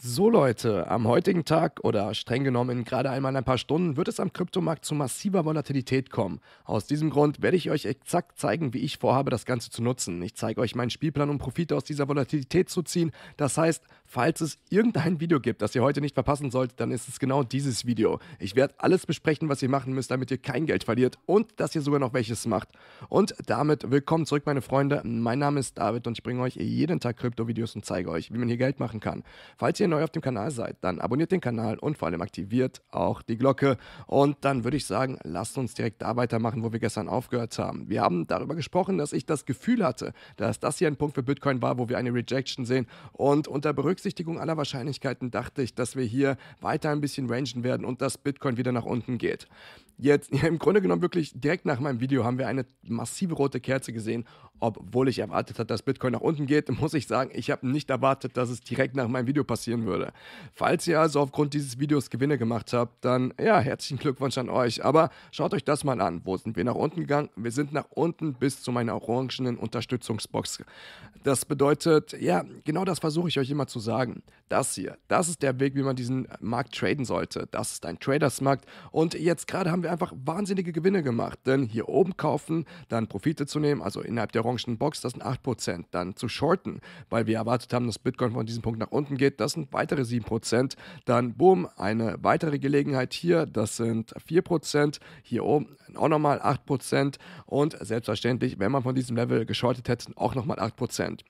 So Leute, am heutigen Tag oder streng genommen in gerade einmal ein paar Stunden wird es am Kryptomarkt zu massiver Volatilität kommen. Aus diesem Grund werde ich euch exakt zeigen, wie ich vorhabe, das Ganze zu nutzen. Ich zeige euch meinen Spielplan, um Profite aus dieser Volatilität zu ziehen. Das heißt, Falls es irgendein Video gibt, das ihr heute nicht verpassen sollt, dann ist es genau dieses Video. Ich werde alles besprechen, was ihr machen müsst, damit ihr kein Geld verliert und dass ihr sogar noch welches macht. Und damit willkommen zurück, meine Freunde. Mein Name ist David und ich bringe euch jeden Tag Krypto-Videos und zeige euch, wie man hier Geld machen kann. Falls ihr neu auf dem Kanal seid, dann abonniert den Kanal und vor allem aktiviert auch die Glocke. Und dann würde ich sagen, lasst uns direkt da weitermachen, wo wir gestern aufgehört haben. Wir haben darüber gesprochen, dass ich das Gefühl hatte, dass das hier ein Punkt für Bitcoin war, wo wir eine Rejection sehen und unter Berücksichtigung Berücksichtigung aller Wahrscheinlichkeiten dachte ich, dass wir hier weiter ein bisschen rangen werden und dass Bitcoin wieder nach unten geht. Jetzt, ja, im Grunde genommen wirklich direkt nach meinem Video haben wir eine massive rote Kerze gesehen obwohl ich erwartet hatte, dass Bitcoin nach unten geht, muss ich sagen, ich habe nicht erwartet, dass es direkt nach meinem Video passieren würde. Falls ihr also aufgrund dieses Videos Gewinne gemacht habt, dann ja, herzlichen Glückwunsch an euch. Aber schaut euch das mal an. Wo sind wir nach unten gegangen? Wir sind nach unten bis zu meiner orangenen Unterstützungsbox. Das bedeutet, ja, genau das versuche ich euch immer zu sagen. Das hier, das ist der Weg, wie man diesen Markt traden sollte. Das ist ein Tradersmarkt. Und jetzt gerade haben wir einfach wahnsinnige Gewinne gemacht. Denn hier oben kaufen, dann Profite zu nehmen, also innerhalb der orangenen Box, das sind 8%. Dann zu shorten, weil wir erwartet haben, dass Bitcoin von diesem Punkt nach unten geht, das sind weitere 7%. Dann boom, eine weitere Gelegenheit hier, das sind 4%. Hier oben auch nochmal 8%. Und selbstverständlich, wenn man von diesem Level geschortet hätte, auch nochmal 8%.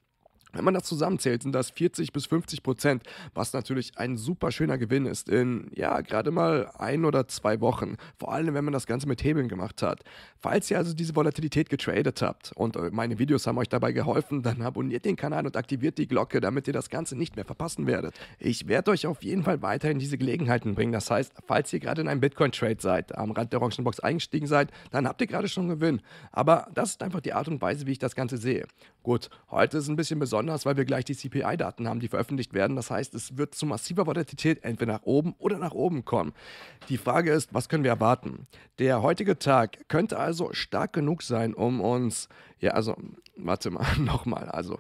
Wenn man das zusammenzählt, sind das 40 bis 50 Prozent, was natürlich ein super schöner Gewinn ist in, ja, gerade mal ein oder zwei Wochen. Vor allem, wenn man das Ganze mit Hebeln gemacht hat. Falls ihr also diese Volatilität getradet habt und äh, meine Videos haben euch dabei geholfen, dann abonniert den Kanal und aktiviert die Glocke, damit ihr das Ganze nicht mehr verpassen werdet. Ich werde euch auf jeden Fall weiterhin diese Gelegenheiten bringen. Das heißt, falls ihr gerade in einem Bitcoin-Trade seid, am Rand der Orangenbox eingestiegen seid, dann habt ihr gerade schon Gewinn. Aber das ist einfach die Art und Weise, wie ich das Ganze sehe. Gut, heute ist ein bisschen besonders, weil wir gleich die CPI-Daten haben, die veröffentlicht werden. Das heißt, es wird zu massiver Volatilität entweder nach oben oder nach oben kommen. Die Frage ist, was können wir erwarten? Der heutige Tag könnte also stark genug sein, um uns, ja, also, warte mal, nochmal, also,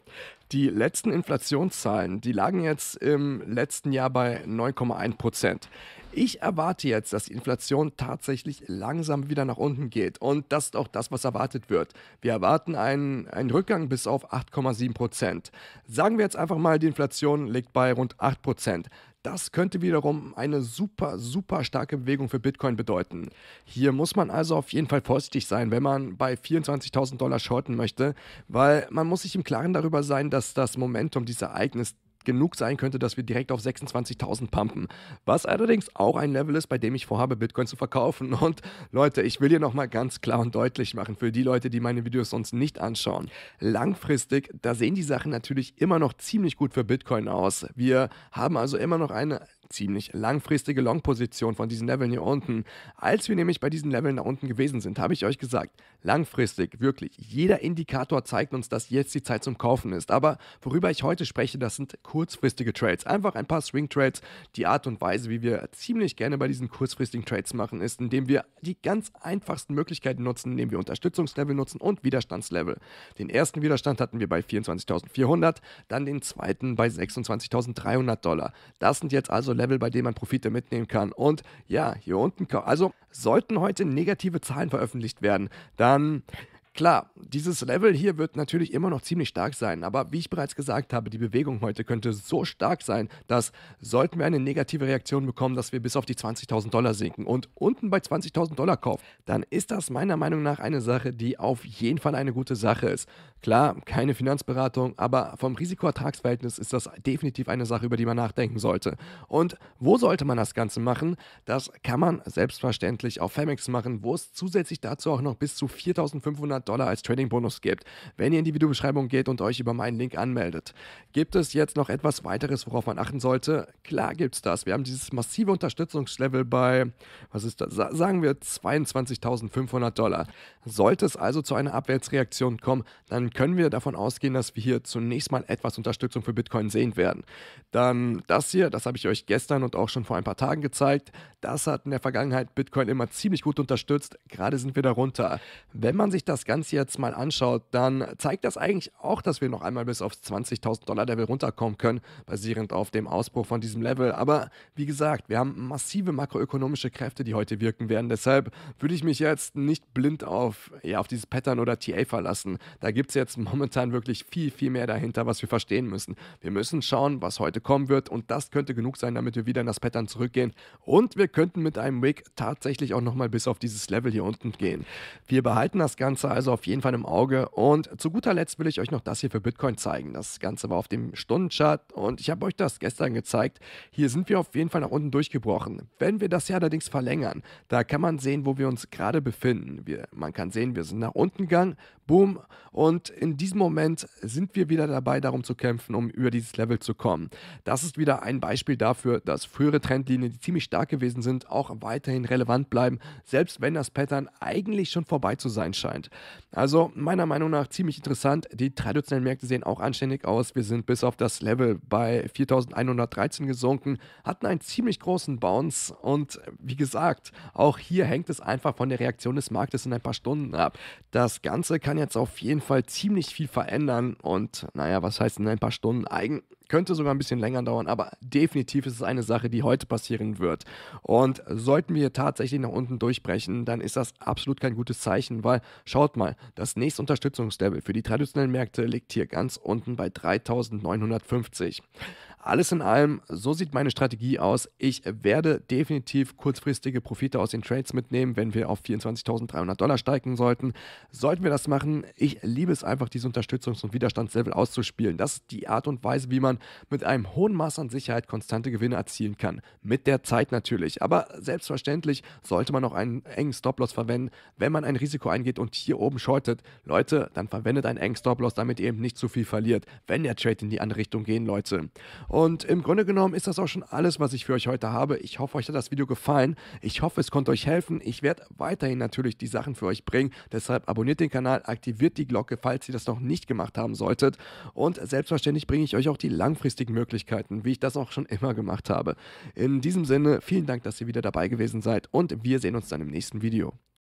die letzten Inflationszahlen, die lagen jetzt im letzten Jahr bei 9,1 Prozent. Ich erwarte jetzt, dass die Inflation tatsächlich langsam wieder nach unten geht. Und das ist auch das, was erwartet wird. Wir erwarten einen, einen Rückgang bis auf 8,7 Prozent. Sagen wir jetzt einfach mal, die Inflation liegt bei rund 8 Prozent. Das könnte wiederum eine super, super starke Bewegung für Bitcoin bedeuten. Hier muss man also auf jeden Fall vorsichtig sein, wenn man bei 24.000 Dollar shorten möchte, weil man muss sich im Klaren darüber sein, dass das Momentum dieses Ereignis genug sein könnte, dass wir direkt auf 26.000 pumpen. Was allerdings auch ein Level ist, bei dem ich vorhabe, Bitcoin zu verkaufen. Und Leute, ich will hier nochmal ganz klar und deutlich machen, für die Leute, die meine Videos sonst nicht anschauen, langfristig, da sehen die Sachen natürlich immer noch ziemlich gut für Bitcoin aus. Wir haben also immer noch eine ziemlich langfristige Long-Position von diesen Leveln hier unten. Als wir nämlich bei diesen Leveln da unten gewesen sind, habe ich euch gesagt, langfristig, wirklich, jeder Indikator zeigt uns, dass jetzt die Zeit zum Kaufen ist. Aber worüber ich heute spreche, das sind kurzfristige Trades. Einfach ein paar Swing-Trades. Die Art und Weise, wie wir ziemlich gerne bei diesen kurzfristigen Trades machen, ist, indem wir die ganz einfachsten Möglichkeiten nutzen, indem wir Unterstützungslevel nutzen und Widerstandslevel. Den ersten Widerstand hatten wir bei 24.400, dann den zweiten bei 26.300 Dollar. Das sind jetzt also Level, bei dem man Profite mitnehmen kann. Und ja, hier unten, also sollten heute negative Zahlen veröffentlicht werden, dann Klar, dieses Level hier wird natürlich immer noch ziemlich stark sein, aber wie ich bereits gesagt habe, die Bewegung heute könnte so stark sein, dass sollten wir eine negative Reaktion bekommen, dass wir bis auf die 20.000 Dollar sinken und unten bei 20.000 Dollar kaufen, dann ist das meiner Meinung nach eine Sache, die auf jeden Fall eine gute Sache ist. Klar, keine Finanzberatung, aber vom Risikoertragsverhältnis ist das definitiv eine Sache, über die man nachdenken sollte. Und wo sollte man das Ganze machen? Das kann man selbstverständlich auf Femex machen, wo es zusätzlich dazu auch noch bis zu 4.500 Dollar als Trading-Bonus gibt. Wenn ihr in die Videobeschreibung geht und euch über meinen Link anmeldet. Gibt es jetzt noch etwas weiteres, worauf man achten sollte? Klar gibt's das. Wir haben dieses massive Unterstützungslevel bei, was ist das? Sagen wir 22.500 Dollar. Sollte es also zu einer Abwärtsreaktion kommen, dann können wir davon ausgehen, dass wir hier zunächst mal etwas Unterstützung für Bitcoin sehen werden. Dann das hier, das habe ich euch gestern und auch schon vor ein paar Tagen gezeigt. Das hat in der Vergangenheit Bitcoin immer ziemlich gut unterstützt. Gerade sind wir darunter. Wenn man sich das Ganze jetzt mal anschaut, dann zeigt das eigentlich auch, dass wir noch einmal bis auf 20.000 Dollar Level runterkommen können, basierend auf dem Ausbruch von diesem Level. Aber wie gesagt, wir haben massive makroökonomische Kräfte, die heute wirken werden. Deshalb würde ich mich jetzt nicht blind auf, ja, auf dieses Pattern oder TA verlassen. Da gibt es jetzt momentan wirklich viel, viel mehr dahinter, was wir verstehen müssen. Wir müssen schauen, was heute kommen wird und das könnte genug sein, damit wir wieder in das Pattern zurückgehen. Und wir könnten mit einem Wick tatsächlich auch nochmal bis auf dieses Level hier unten gehen. Wir behalten das Ganze also auf jeden Fall im Auge. Und zu guter Letzt will ich euch noch das hier für Bitcoin zeigen. Das Ganze war auf dem Stundenchart und ich habe euch das gestern gezeigt. Hier sind wir auf jeden Fall nach unten durchgebrochen. Wenn wir das hier allerdings verlängern, da kann man sehen, wo wir uns gerade befinden. Wir, man kann sehen, wir sind nach unten gegangen, boom. Und in diesem Moment sind wir wieder dabei, darum zu kämpfen, um über dieses Level zu kommen. Das ist wieder ein Beispiel dafür, dass frühere Trendlinien, die ziemlich stark gewesen sind, auch weiterhin relevant bleiben, selbst wenn das Pattern eigentlich schon vorbei zu sein scheint. Also meiner Meinung nach ziemlich interessant. Die traditionellen Märkte sehen auch anständig aus. Wir sind bis auf das Level bei 4113 gesunken, hatten einen ziemlich großen Bounce und wie gesagt, auch hier hängt es einfach von der Reaktion des Marktes in ein paar Stunden ab. Das Ganze kann jetzt auf jeden Fall ziemlich viel verändern und naja, was heißt in ein paar Stunden eigen? Könnte sogar ein bisschen länger dauern, aber definitiv ist es eine Sache, die heute passieren wird. Und sollten wir tatsächlich nach unten durchbrechen, dann ist das absolut kein gutes Zeichen, weil schaut mal, das nächste Unterstützungslevel für die traditionellen Märkte liegt hier ganz unten bei 3950. Alles in allem, so sieht meine Strategie aus. Ich werde definitiv kurzfristige Profite aus den Trades mitnehmen, wenn wir auf 24.300 Dollar steigen sollten. Sollten wir das machen, ich liebe es einfach, diese Unterstützungs- und Widerstandslevel auszuspielen. Das ist die Art und Weise, wie man mit einem hohen Maß an Sicherheit konstante Gewinne erzielen kann. Mit der Zeit natürlich. Aber selbstverständlich sollte man auch einen engen Stop-Loss verwenden, wenn man ein Risiko eingeht und hier oben shortet. Leute, dann verwendet einen engen Stop-Loss, damit ihr eben nicht zu viel verliert, wenn der Trade in die andere Richtung gehen, Leute. Und im Grunde genommen ist das auch schon alles, was ich für euch heute habe. Ich hoffe, euch hat das Video gefallen. Ich hoffe, es konnte euch helfen. Ich werde weiterhin natürlich die Sachen für euch bringen. Deshalb abonniert den Kanal, aktiviert die Glocke, falls ihr das noch nicht gemacht haben solltet. Und selbstverständlich bringe ich euch auch die langfristigen Möglichkeiten, wie ich das auch schon immer gemacht habe. In diesem Sinne, vielen Dank, dass ihr wieder dabei gewesen seid und wir sehen uns dann im nächsten Video.